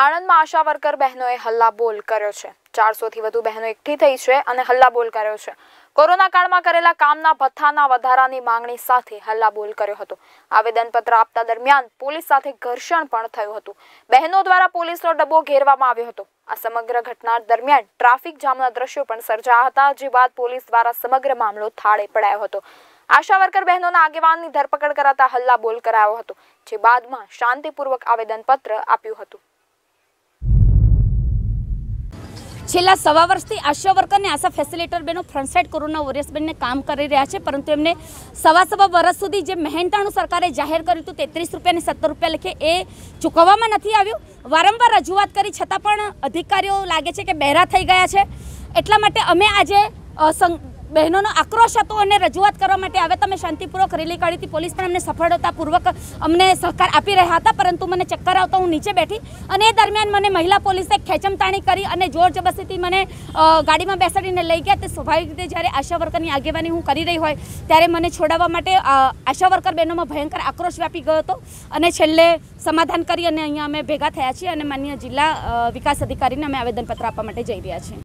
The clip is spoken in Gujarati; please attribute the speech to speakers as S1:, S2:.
S1: આણંદમાં આશા વર્કર બહેનોએ બોલ કર્યો છે ચારસોથી વધુ બહેનો એકઠી થઈ છે અને હલ્લા બોલ કર્યો છે કોરોના કાળમાં કરેલા કામના ભથ્થાના વધારાની માંગણી સાથે હલ્લા બોલ કર્યો હતો આવેદનપત્ર આપતા દરમિયાન પોલીસ સાથે ઘર્ષણ પણ થયું હતું બહેનો દ્વારા પોલીસનો ડબ્બો ઘેરવામાં આવ્યો હતો આ સમગ્ર ઘટના દરમિયાન ટ્રાફિક જામના દ્રશ્યો પણ સર્જાયા હતા જે બાદ પોલીસ દ્વારા સમગ્ર મામલો થાળે પડાયો હતો આશા વર્કર બહેનોના આગેવાનની ધરપકડ કરાતા હલ્લા બોલ કરાયો હતો જે બાદમાં શાંતિપૂર્વક આવેદનપત્ર આપ્યું હતું
S2: છેલ્લા સવા વર્ષથી આશા વર્કર અને આશા ફેસિલિટર બેનો ફ્રન્ટ સાઇડ કોરોના વોરિયર્સ બેનને કામ કરી રહ્યા છે પરંતુ એમને સવા સવા વર્ષ સુધી જે મહેનતાણું સરકારે જાહેર કર્યું હતું તેત્રીસ રૂપિયા અને સત્તર રૂપિયા લખે એ ચૂકવવામાં નથી આવ્યું વારંવાર રજૂઆત કરી છતાં પણ અધિકારીઓ લાગે છે કે બહેરા થઈ ગયા છે એટલા માટે અમે આજે બહેનોનો આક્રોશ હતો અને રજૂઆત કરવા માટે હવે તમે શાંતિપૂર્વક રેલી કાઢી હતી પોલીસ પણ અમને સફળતાપૂર્વક અમને સહકાર આપી રહ્યા હતા પરંતુ મને ચક્કર આવતા હું નીચે બેઠી અને એ દરમિયાન મને મહિલા પોલીસે ખેંચમતાણી કરી અને જોર જબરદસ્તીથી મને ગાડીમાં બેસાડીને લઈ ગયા તે સ્વાભાવિક રીતે જ્યારે આશાવર્કરની આગેવાની હું કરી રહી હોય ત્યારે મને છોડાવવા માટે આશાવર્કર બહેનોમાં ભયંકર આક્રોશ વ્યાપી ગયો હતો અને છેલ્લે સમાધાન કરી અને અહીંયા અમે ભેગા થયા છીએ અને માન્ય જિલ્લા વિકાસ અધિકારીને અમે આવેદનપત્ર આપવા માટે જઈ રહ્યા છીએ